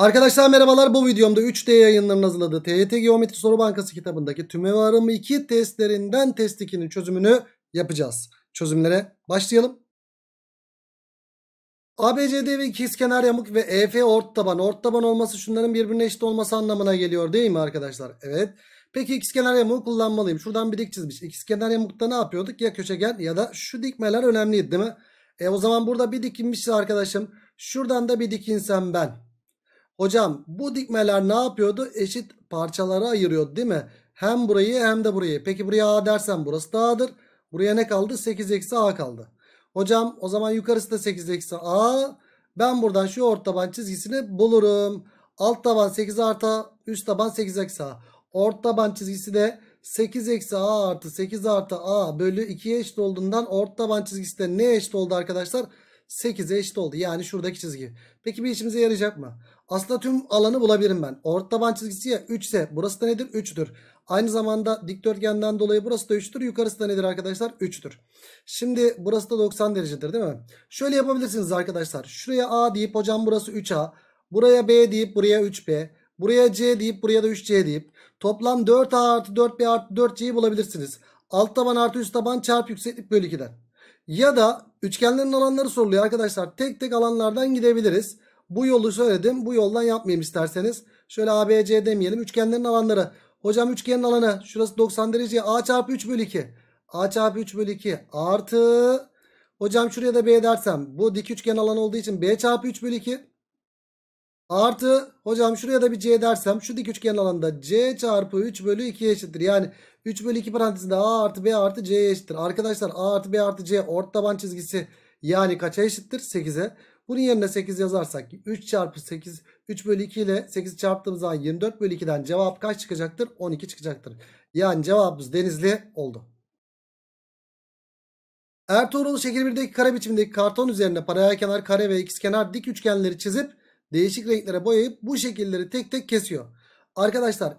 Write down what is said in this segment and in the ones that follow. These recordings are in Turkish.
Arkadaşlar merhabalar bu videomda 3D yayınlarının hazırladığı TYT Geometri Soru Bankası kitabındaki tüme varım 2 testlerinden test 2'nin çözümünü yapacağız. Çözümlere başlayalım. ABCD ve ikizkenar yamuk ve EF ort taban. Ort taban olması şunların birbirine eşit olması anlamına geliyor değil mi arkadaşlar? Evet. Peki ikizkenar yamuğu kullanmalıyım. Şuradan bir dik çizmiş. İkizkenar yamukta ne yapıyorduk? Ya köşegen ya da şu dikmeler önemliydi değil mi? E o zaman burada bir dikinmişti arkadaşım. Şuradan da bir dikinsem ben. Hocam bu dikmeler ne yapıyordu? Eşit parçalara ayırıyordu değil mi? Hem burayı hem de burayı. Peki buraya A dersen burası da A'dır. Buraya ne kaldı? 8 eksi A kaldı. Hocam o zaman yukarısı da 8 eksi A. Ben buradan şu orta taban çizgisini bulurum. Alt taban 8 artı üst taban 8 eksi A. Ort taban çizgisi de 8 eksi A artı 8 artı A bölü 2'ye eşit olduğundan ort taban çizgisi de ne eşit oldu arkadaşlar? 8'e eşit oldu. Yani şuradaki çizgi. Peki bir işimize yarayacak mı? Aslında tüm alanı bulabilirim ben. Orta taban çizgisi ya 3 ise burası da nedir? 3'tür. Aynı zamanda dikdörtgenden dolayı burası da 3'tür. Yukarısı da nedir arkadaşlar? 3'tür. Şimdi burası da 90 derecedir değil mi? Şöyle yapabilirsiniz arkadaşlar. Şuraya A deyip hocam burası 3A. Buraya B deyip buraya 3B. Buraya C deyip buraya da 3C deyip toplam 4A artı 4B artı 4C'yi bulabilirsiniz. Alt taban artı üst taban çarp yükseklik bölü 2'den. Ya da üçgenlerin alanları soruluyor arkadaşlar. Tek tek alanlardan gidebiliriz. Bu yolu söyledim. Bu yoldan yapmayayım isterseniz. Şöyle ABC demeyelim. Üçgenlerin alanları. Hocam üçgenin alanı. Şurası 90 derece. A çarpı 3 bölü 2. A çarpı 3 bölü 2 artı. Hocam şuraya da B dersem. Bu dik üçgen alanı olduğu için B çarpı 3 bölü 2. Artı hocam şuraya da bir C dersem. Şu dik üçgen alanında C çarpı 3 bölü 2 eşittir. Yani 3 bölü 2 parantezinde A artı B artı C eşittir. Arkadaşlar A artı B artı C ort taban çizgisi. Yani kaça eşittir? 8'e. Bunun yerine 8 yazarsak ki 3 çarpı 8 3 bölü 2 ile 8 çarptığımız zaman 24 bölü 2'den cevap kaç çıkacaktır? 12 çıkacaktır. Yani cevabımız denizli oldu. Ertuğrul şekil 1'deki kare biçimindeki karton üzerine paralel kenar kare ve ikizkenar dik üçgenleri çizip değişik renklere boyayıp bu şekilleri tek tek kesiyor. Arkadaşlar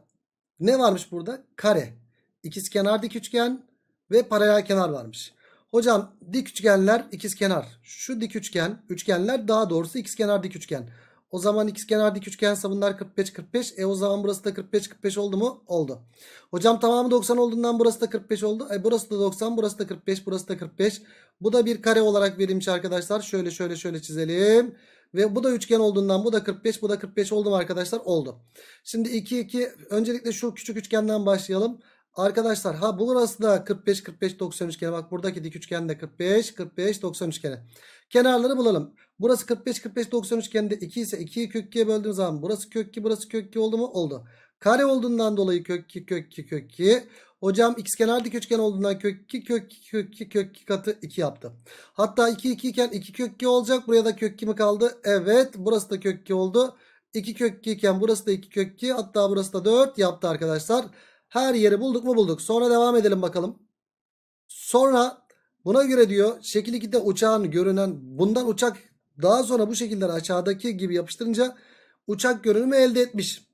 ne varmış burada? Kare, ikizkenar dik üçgen ve paralel kenar varmış. Hocam dik üçgenler ikizkenar. Şu dik üçgen, üçgenler daha doğrusu ikizkenar dik üçgen. O zaman ikizkenar dik üçgense bunlar 45 45. E o zaman burası da 45 45 oldu mu? Oldu. Hocam tamamı 90 olduğundan burası da 45 oldu. E burası da 90, burası da 45, burası da 45. Bu da bir kare olarak verilmiş arkadaşlar. Şöyle şöyle şöyle çizelim. Ve bu da üçgen olduğundan bu da 45, bu da 45 oldu mu arkadaşlar? Oldu. Şimdi 2 2 öncelikle şu küçük üçgenden başlayalım. Arkadaşlar ha burası da 45 45 90 üçgeni. Bak buradaki dik üçgen de 45 45 90 üçgeni. Kenarları bulalım. Burası 45 45 90 üçgeninde 2 ise 2'yi kök 2'ye böldüğüm zaman burası kök 2 burası kök 2 oldu mu? Oldu. Kare olduğundan dolayı kök 2 kök 2 kök 2. Hocam x kenar dik üçgen olduğundan kök 2 kök 2 kök 2 kök 2 katı 2 yaptı. Hatta 2 2 iken 2 kök 2 olacak. Buraya da kök 2 mi kaldı? Evet. Burası da kök 2 oldu. 2 kök 2 iken burası da 2 kök 2. Hatta burası da 4 yaptı arkadaşlar. Arkadaşlar. Her yeri bulduk mu bulduk. Sonra devam edelim bakalım. Sonra buna göre diyor şekil 2'de uçağın görünen bundan uçak daha sonra bu şekilden aşağıdaki gibi yapıştırınca uçak görünümü elde etmiş.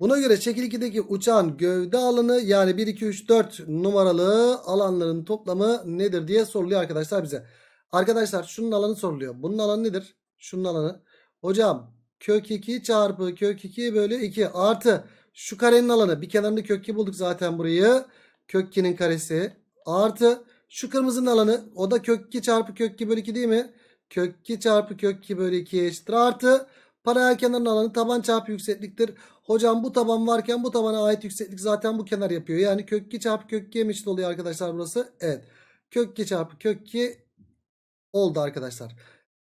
Buna göre şekil 2'deki uçağın gövde alanı yani 1, 2, 3, 4 numaralı alanların toplamı nedir diye soruluyor arkadaşlar bize. Arkadaşlar şunun alanı soruluyor. Bunun alanı nedir? Şunun alanı. Hocam kök 2 çarpı kök 2 bölü 2 artı şu karenin alanı bir kenarında kökki bulduk zaten burayı. kökki'nin karesi artı şu kırmızının alanı o da kökki çarpı kökki bölü 2 değil mi? Kökki çarpı kökki bölü 2 eşittir artı paralel kenarın alanı taban çarpı yüksekliktir. Hocam bu taban varken bu tabana ait yükseklik zaten bu kenar yapıyor. Yani kökki çarpı kök 2 eşit oluyor arkadaşlar burası. Evet kökki çarpı kökki oldu arkadaşlar.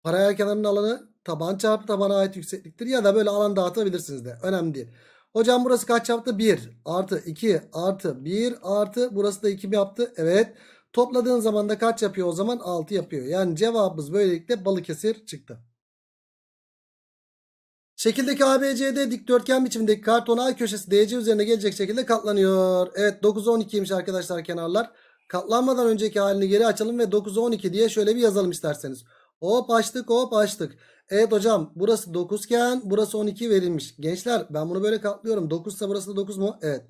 Paralel kenarın alanı taban çarpı tabana ait yüksekliktir. Ya da böyle alan dağıtabilirsiniz de önemli değil. Hocam burası kaç yaptı? 1 artı 2 artı 1 artı burası da 2 mi yaptı? Evet. Topladığın zaman da kaç yapıyor o zaman? 6 yapıyor. Yani cevabımız böylelikle Balıkesir çıktı. Şekildeki ABCD dikdörtgen biçimindeki karton A köşesi DC üzerine gelecek şekilde katlanıyor. Evet 9 12'ymiş arkadaşlar kenarlar. Katlanmadan önceki halini geri açalım ve 9 12 diye şöyle bir yazalım isterseniz. Hop açtık hop açtık. Evet hocam burası 9 iken burası 12 verilmiş. Gençler ben bunu böyle katlıyorum. 9 ise burası da 9 mu? Evet.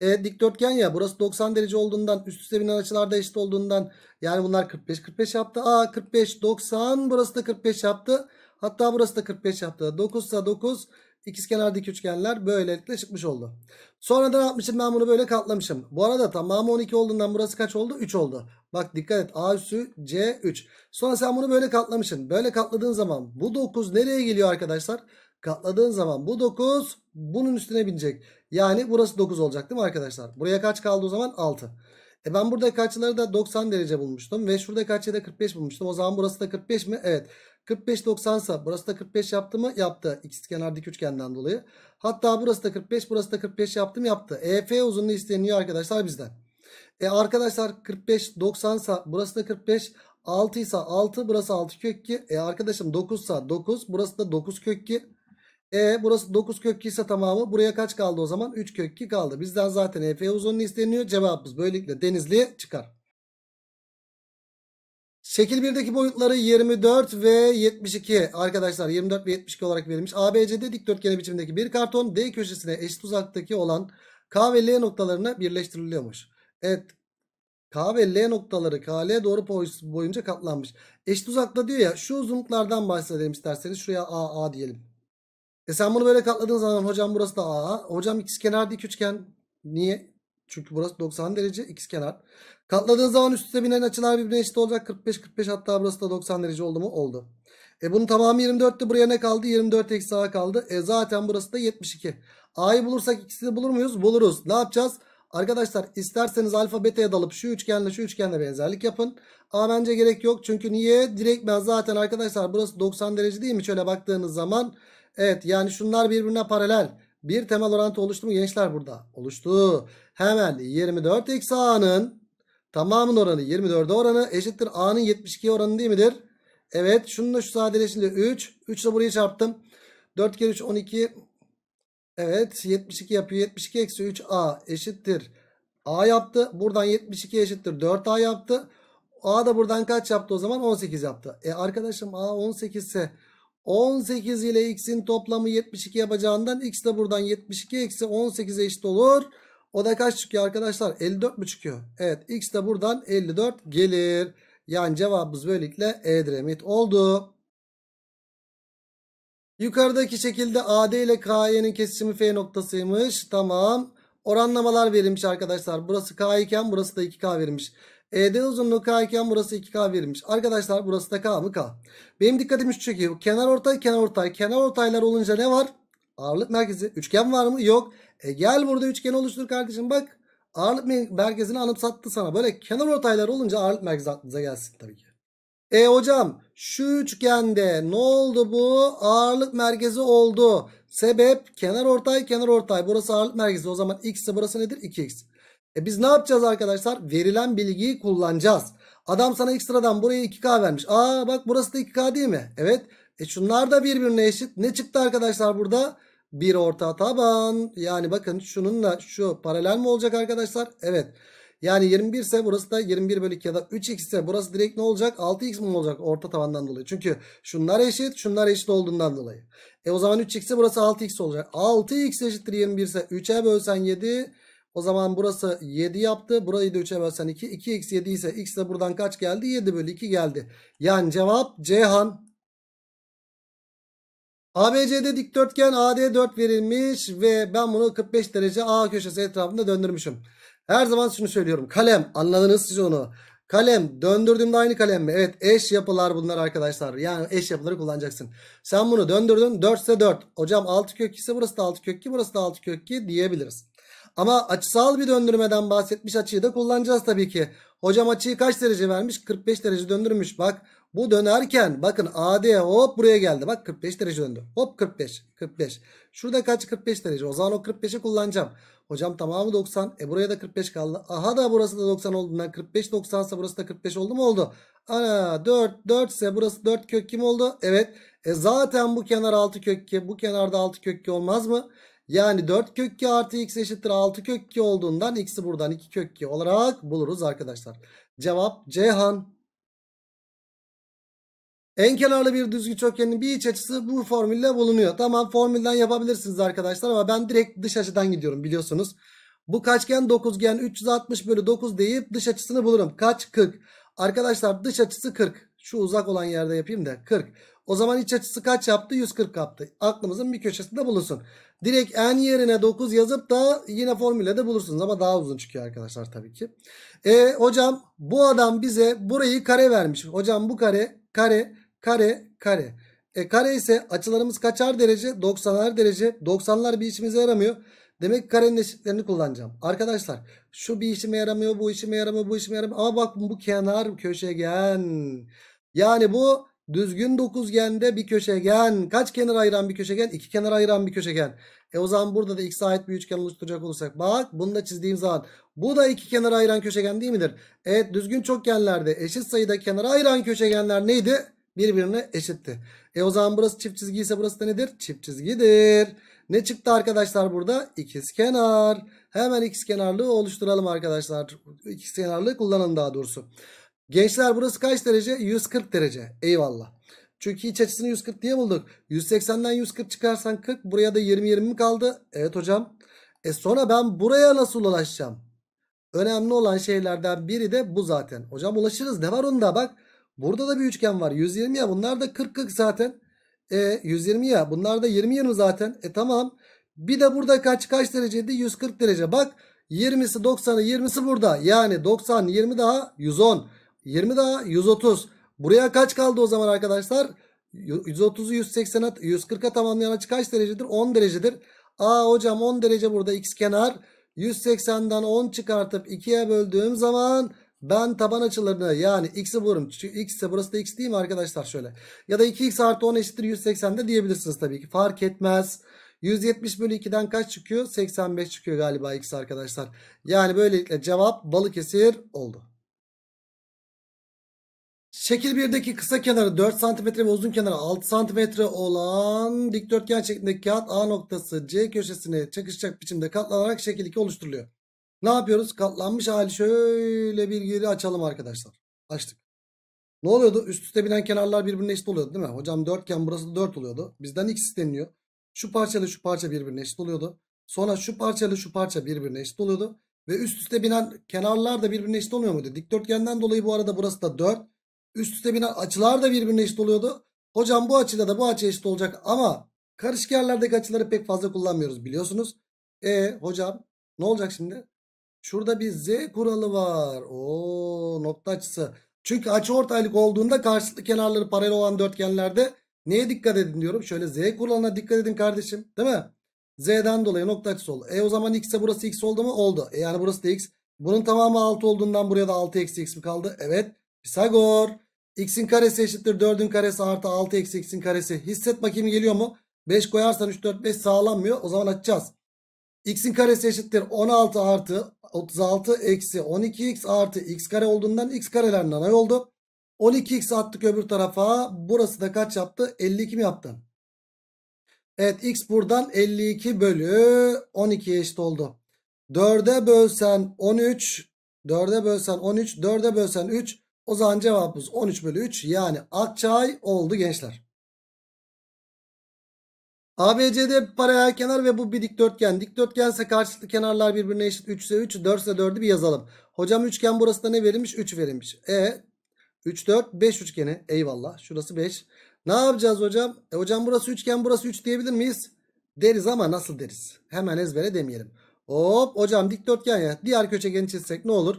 E, dikdörtgen ya burası 90 derece olduğundan üst üste binen açılarda eşit olduğundan yani bunlar 45 45 yaptı. Aa 45 90 burası da 45 yaptı. Hatta burası da 45 yaptı. 9 ise 9 ikizkenar dik üçgenler böylelikle çıkmış oldu. Sonradan da yapmışım ben bunu böyle katlamışım. Bu arada tamamı 12 olduğundan burası kaç oldu? 3 oldu. Bak dikkat et A üssü C3. Sonra sen bunu böyle katlamışsın. Böyle katladığın zaman bu 9 nereye geliyor arkadaşlar? Katladığın zaman bu 9 bunun üstüne binecek. Yani burası 9 olacak değil mi arkadaşlar? Buraya kaç kaldı o zaman? 6. E ben burada kaçları da 90 derece bulmuştum. Ve şurada kaçı da 45 bulmuştum. O zaman burası da 45 mi? Evet. 45 90 ise burası da 45 yaptı mı? Yaptı. İkisi kenar dik üçgenden dolayı. Hatta burası da 45 burası da 45 yaptım yaptı. EF uzunluğu isteniyor arkadaşlar bizden. E arkadaşlar 45 90 sa burası da 45 6 ise 6 burası 6 kök E arkadaşım 9 ise 9 burası da 9 kök E burası 9 kök ise tamamı buraya kaç kaldı o zaman 3 kök kaldı. Bizden zaten EF uzunluğu isteniyor cevabımız böylelikle denizli çıkar. Şekil 1'deki boyutları 24 ve 72 arkadaşlar 24 ve 72 olarak verilmiş. ABC'de dikdörtgeni biçimindeki bir karton D köşesine eşit uzaktaki olan K ve L noktalarına birleştiriliyormuş. Evet. K ve L noktaları KL doğru boyunca katlanmış. Eşit uzakta diyor ya şu uzunluklardan bahsedelim isterseniz. Şuraya AA diyelim. E sen bunu böyle katladığın zaman hocam burası da AA. Hocam ikizkenar dik üçgen. Niye? Çünkü burası 90 derece kenar Katladığın zaman üst üste binen açılar birbirine eşit olacak. 45 45 hatta burası da 90 derece oldu mu? Oldu. E bunun tamamı 24'tü. Buraya ne kaldı? 24 eksi A kaldı. E zaten burası da 72. A'yı bulursak ikisini bulur muyuz? Buluruz. Ne yapacağız? Arkadaşlar isterseniz alfa beta'ya dalıp şu üçgenle şu üçgenle benzerlik yapın. Ama bence gerek yok. Çünkü niye? Direkt ben zaten arkadaşlar burası 90 derece değil mi? Şöyle baktığınız zaman. Evet yani şunlar birbirine paralel. Bir temel orantı oluştu mu gençler burada? Oluştu. Hemen 24 eksi a'nın tamamın oranı 24'e oranı eşittir a'nın 72 oranı değil midir? Evet şununla şu sadeleşince 3. 3 ile burayı çarptım. 4 kere 3 12 Evet 72 yapıyor. 72 eksi 3a eşittir. A yaptı. Buradan 72 eşittir. 4a yaptı. A da buradan kaç yaptı o zaman? 18 yaptı. E arkadaşım A 18 ise 18 ile x'in toplamı 72 yapacağından x de buradan 72 eksi 18'e eşit olur. O da kaç çıkıyor arkadaşlar? 54 mi çıkıyor? Evet x de buradan 54 gelir. Yani cevabımız böylelikle Edremit oldu. Yukarıdaki şekilde AD ile KY'nin kesişimi F noktasıymış. Tamam. Oranlamalar verilmiş arkadaşlar. Burası K iken burası da 2K verilmiş. ED uzunluğu K iken burası 2K verilmiş. Arkadaşlar burası da K mı K? Benim dikkatimi şu çekiyor. Kenar ortay, kenar ortay. Kenar ortaylar olunca ne var? Ağırlık merkezi. Üçgen var mı? Yok. E gel burada üçgen oluştur kardeşim. Bak ağırlık merkezini anımsattı sana. Böyle kenar ortaylar olunca ağırlık merkezi aklınıza gelsin tabii ki. E hocam şu üçgende ne oldu bu? Ağırlık merkezi oldu. Sebep kenar ortay kenar ortay. Burası ağırlık merkezi. O zaman x ise burası nedir? 2x. E biz ne yapacağız arkadaşlar? Verilen bilgiyi kullanacağız. Adam sana x ekstradan buraya 2k vermiş. Aa bak burası da 2k değil mi? Evet. E şunlar da birbirine eşit. Ne çıktı arkadaşlar burada? Bir orta taban. Yani bakın şununla şu paralel mi olacak arkadaşlar? Evet. Yani 21 ise burası da 21 bölü 2 ya da 3x ise burası direkt ne olacak? 6x mi olacak orta tabandan dolayı? Çünkü şunlar eşit şunlar eşit olduğundan dolayı. E o zaman 3x ise burası 6x olacak. 6x eşittir 21 ise 3'e bölsen 7 o zaman burası 7 yaptı. Burayı da 3'e bölsen 2. 2x 7 ise x de buradan kaç geldi? 7 bölü 2 geldi. Yani cevap Ceyhan. ABC'de dikdörtgen AD4 verilmiş ve ben bunu 45 derece A köşesi etrafında döndürmüşüm. Her zaman şunu söylüyorum. Kalem anladınız siz onu. Kalem döndürdüğümde aynı kalem mi? Evet eş yapılar bunlar arkadaşlar. Yani eş yapıları kullanacaksın. Sen bunu döndürdün 4 ise 4. Hocam 6 kök ise burası da 6 kök ki burası da 6 kök ki diyebiliriz. Ama açısal bir döndürmeden bahsetmiş açıyı da kullanacağız tabii ki. Hocam açıyı kaç derece vermiş? 45 derece döndürmüş bak. Bu dönerken bakın AD hop buraya geldi. Bak 45 derece döndü. Hop 45 45. Şurada kaç 45 derece. O zaman o 45'i kullanacağım. Hocam tamamı 90. E buraya da 45 kaldı. Aha da burası da 90 olduğundan 45 90 ise burası da 45 oldu mu oldu. Ana 4 4 ise burası 4 kök kim oldu? Evet. E zaten bu kenar 6 kök ki bu kenarda 6 kök ki olmaz mı? Yani 4 kök 2 artı x eşittir 6 kök 2 olduğundan x'i buradan 2 kök 2 olarak buluruz arkadaşlar. Cevap Ceyhan. En kenarlı bir düzgüç okyanın bir iç açısı bu formülle bulunuyor. Tamam formülden yapabilirsiniz arkadaşlar ama ben direkt dış açıdan gidiyorum biliyorsunuz. Bu kaçgen dokuzgen 360 bölü 9 deyip dış açısını bulurum. Kaç? 40. Arkadaşlar dış açısı 40. Şu uzak olan yerde yapayım da 40. O zaman iç açısı kaç yaptı? 140 yaptı. Aklımızın bir köşesinde bulunsun. Direkt n yerine 9 yazıp da yine formüle de bulursunuz. Ama daha uzun çıkıyor arkadaşlar tabii ki. E, hocam bu adam bize burayı kare vermiş. Hocam bu kare kare kare kare. E kare ise açılarımız kaçar derece? 90'lar derece. 90'lar bir işimize yaramıyor. Demek ki karenin eşitlerini kullanacağım. Arkadaşlar şu bir işime yaramıyor, bu işime yaramıyor, bu işime yaramıyor. Ama bak bu kenar köşegen. Yani bu düzgün dokuzgende bir köşegen. Kaç kenar ayıran bir köşegen? İki kenar ayıran bir köşegen. E o zaman burada da x'e ait bir üçgen oluşturacak olursak. Bak bunu da çizdiğim zaman. Bu da iki kenar ayıran köşegen değil midir? Evet düzgün çokgenlerde eşit sayıda kenara ayıran köşegenler neydi? Birbirine eşitti. E o zaman burası çift çizgi ise burası da nedir? Çift çizgidir. Ne çıktı arkadaşlar burada? İkiz kenar. Hemen ikiz kenarlığı oluşturalım arkadaşlar. İkiz kenarlığı kullanalım daha doğrusu. Gençler burası kaç derece? 140 derece. Eyvallah. Çünkü iç açısını 140 diye bulduk. 180'den 140 çıkarsan 40. Buraya da 20 20 mi kaldı? Evet hocam. E sonra ben buraya nasıl ulaşacağım? Önemli olan şeylerden biri de bu zaten. Hocam ulaşırız. Ne var onda bak. Burada da bir üçgen var. 120 ya bunlar da 40 40 zaten. E 120 ya bunlar da 20 20 zaten. E tamam. Bir de burada kaç kaç dereceydi? 140 derece. Bak 20'si 90'ı 20'si burada. Yani 90 20 daha 110. 20 daha 130. Buraya kaç kaldı o zaman arkadaşlar? 130'u 180'e 140'a tamamlayan açı kaç derecedir? 10 derecedir. Aa hocam 10 derece burada x kenar. 180'den 10 çıkartıp 2'ye böldüğüm zaman ben taban açılarını yani x'i bulurum. Çünkü x ise burası da x değil mi arkadaşlar şöyle. Ya da 2x artı 10 eşittir 180 de diyebilirsiniz tabii ki. Fark etmez. 170 bölü 2'den kaç çıkıyor? 85 çıkıyor galiba x arkadaşlar. Yani böylelikle cevap Balıkesir oldu. Şekil 1'deki kısa kenarı 4 cm ve uzun kenarı 6 cm olan dikdörtgen şeklindeki kağıt A noktası C köşesine çakışacak biçimde katlanarak şekil 2 oluşturuluyor. Ne yapıyoruz? Katlanmış hali şöyle bir geri açalım arkadaşlar. Açtık. Ne oluyordu? Üst üste binen kenarlar birbirine eşit oluyordu değil mi? Hocam 4 iken burası da 4 oluyordu. Bizden x isteniyor. Şu parçayla şu parça birbirine eşit oluyordu. Sonra şu parçayla şu parça birbirine eşit oluyordu. Ve üst üste binen kenarlar da birbirine eşit olmuyor muydu? Dikdörtgenden dolayı bu arada burası da 4. Üst üste binen açılar da birbirine eşit oluyordu. Hocam bu açıda da bu açı eşit olacak ama karışık yerlerdeki açıları pek fazla kullanmıyoruz biliyorsunuz. E hocam ne olacak şimdi? Şurada bir z kuralı var. O nokta açısı. Çünkü açı ortaylık olduğunda karşılıklı kenarları paralel olan dörtgenlerde neye dikkat edin diyorum. Şöyle z kuralına dikkat edin kardeşim. Değil mi? Z'den dolayı nokta açısı oldu. E o zaman x ise burası x oldu mu? Oldu. E yani burası da x. Bunun tamamı 6 olduğundan buraya da 6 eksi x mi kaldı? Evet. Pisagor x'in karesi eşittir 4'ün karesi artı 6 eksi x'in karesi. Hisset bakayım geliyor mu? 5 koyarsan 3 4 5 sağlanmıyor. O zaman açacağız. x'in karesi eşittir 16 artı 36 eksi 12x artı x kare olduğundan x karelerin anay oldu. 12x attık öbür tarafa. Burası da kaç yaptı? 52 mi yaptı? Evet x buradan 52 bölü 12 eşit oldu. 4'e bölsen 13. 4'e bölsen 13. 4'e bölsen 3. O zaman cevabımız 13 bölü 3 yani Akçay oldu gençler. ABCD paralel kenar ve bu bir dikdörtgen. Dikdörtgense karşılıklı kenarlar birbirine eşit. 3 ise 3, 4 ise 4'ü bir yazalım. Hocam üçgen burası da ne verilmiş? 3 verilmiş. E 3, 4, 5 üçgeni. Eyvallah. Şurası 5. Ne yapacağız hocam? E hocam burası üçgen burası 3 diyebilir miyiz? Deriz ama nasıl deriz? Hemen ezbere demeyelim. Hop hocam dikdörtgen ya. Diğer köşegeni çizsek ne olur?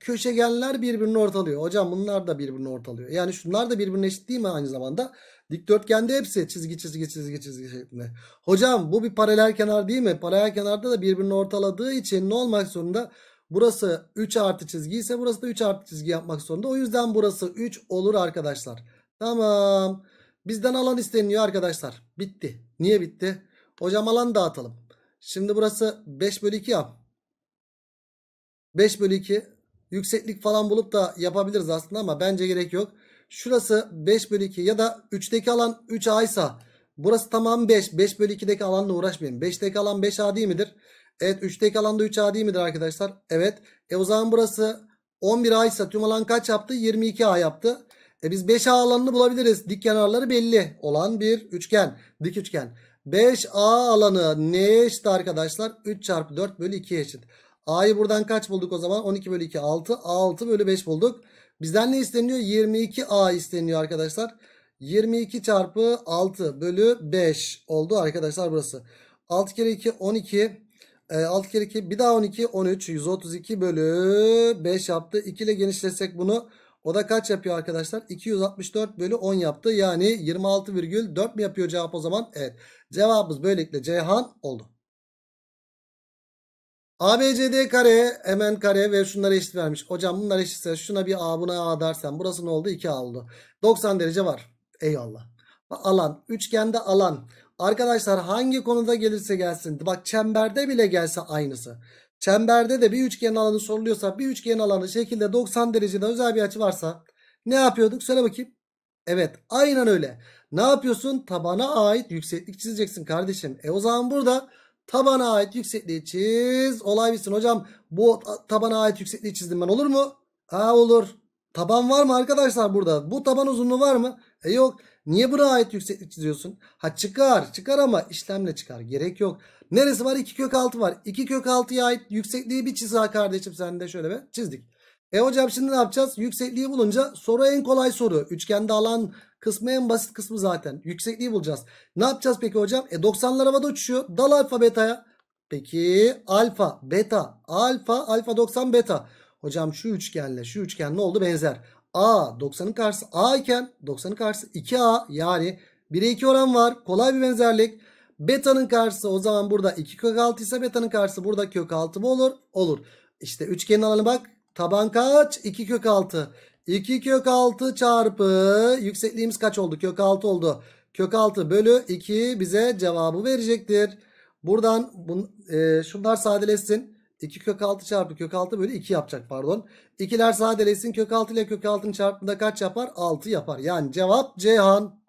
köşegenler birbirini ortalıyor. Hocam bunlar da birbirini ortalıyor. Yani şunlar da birbirine eşit değil mi aynı zamanda? Dikdörtgende hepsi çizgi çizgi çizgi çizgi şeklinde. Hocam bu bir paralel kenar değil mi? Paralel kenarda da birbirini ortaladığı için ne olmak zorunda? Burası 3 artı çizgi ise burası da 3 artı çizgi yapmak zorunda. O yüzden burası 3 olur arkadaşlar. Tamam. Bizden alan isteniyor arkadaşlar. Bitti. Niye bitti? Hocam alan dağıtalım. Şimdi burası 5 bölü 2 yap. 5 bölü 2 Yükseklik falan bulup da yapabiliriz aslında ama bence gerek yok. Şurası 5 bölü 2 ya da 3'teki alan 3A ise burası tamam 5. 5 bölü 2'deki alanla uğraşmayın. 5'teki alan 5A değil midir? Evet 3'teki alanda 3A değil midir arkadaşlar? Evet. E o zaman burası 11A ise tüm alan kaç yaptı? 22A yaptı. E biz 5A alanını bulabiliriz. Dik kenarları belli olan bir üçgen. Dik üçgen. 5A alanı ne eşit arkadaşlar? 3 çarpı 4 bölü 2 eşit. A'yı buradan kaç bulduk o zaman? 12 bölü 2 6. A 6 bölü 5 bulduk. Bizden ne isteniyor? 22A isteniyor arkadaşlar. 22 çarpı 6 bölü 5 oldu arkadaşlar burası. 6 kere 2 12. 6 kere 2 bir daha 12 13. 132 bölü 5 yaptı. 2 ile genişletsek bunu o da kaç yapıyor arkadaşlar? 264 bölü 10 yaptı. Yani 26,4 mi yapıyor cevap o zaman? Evet. Cevabımız böylelikle Ceyhan oldu. ABCD kare hemen kare ve şunlara eşit vermiş. Hocam bunlar eşitse şuna bir A buna A dersen burası ne oldu? 2A oldu. 90 derece var. Eyvallah. Alan. Üçgende alan. Arkadaşlar hangi konuda gelirse gelsin. Bak çemberde bile gelse aynısı. Çemberde de bir üçgen alanı soruluyorsa bir üçgen alanı şekilde 90 derecede özel bir açı varsa ne yapıyorduk? Söyle bakayım. Evet aynen öyle. Ne yapıyorsun? Tabana ait yükseklik çizeceksin kardeşim. E o zaman burada Tabana ait yüksekliği çiz. Olay bitsin. Hocam bu tabana ait yüksekliği çizdim ben olur mu? Ha olur. Taban var mı arkadaşlar burada? Bu taban uzunluğu var mı? E yok. Niye buraya ait yükseklik çiziyorsun? Ha çıkar. Çıkar ama işlemle çıkar. Gerek yok. Neresi var? 2 kök 6 var. 2 kök 6'ya ait yüksekliği bir çiz ha kardeşim sen de şöyle bir Çizdik. E hocam şimdi ne yapacağız? Yüksekliği bulunca soru en kolay soru. Üçgende alan kısmı en basit kısmı zaten. Yüksekliği bulacağız. Ne yapacağız peki hocam? E 90'lar havada uçuşuyor. Dal alfa beta'ya. Peki alfa, beta, alfa, alfa 90, beta. Hocam şu üçgenle şu üçgen ne oldu? Benzer. A 90'ın karşısı A iken 90'ın karşısı 2A yani 1'e 2 oran var. Kolay bir benzerlik. Beta'nın karşısı o zaman burada 2 kök 6 ise beta'nın karşısı burada kök 6 mı olur? Olur. İşte üçgenin alanı bak Taban kaç? 2 kök 6. 2 kök 6 çarpı yüksekliğimiz kaç oldu? Kök 6 oldu. Kök 6 bölü 2 bize cevabı verecektir. Buradan bun, e, şunlar sadeleşsin. 2 kök 6 çarpı kök 6 bölü 2 yapacak pardon. İkiler sadeleşsin. Kök 6 ile kök 6'nın çarpımında kaç yapar? 6 yapar. Yani cevap Ceyhan.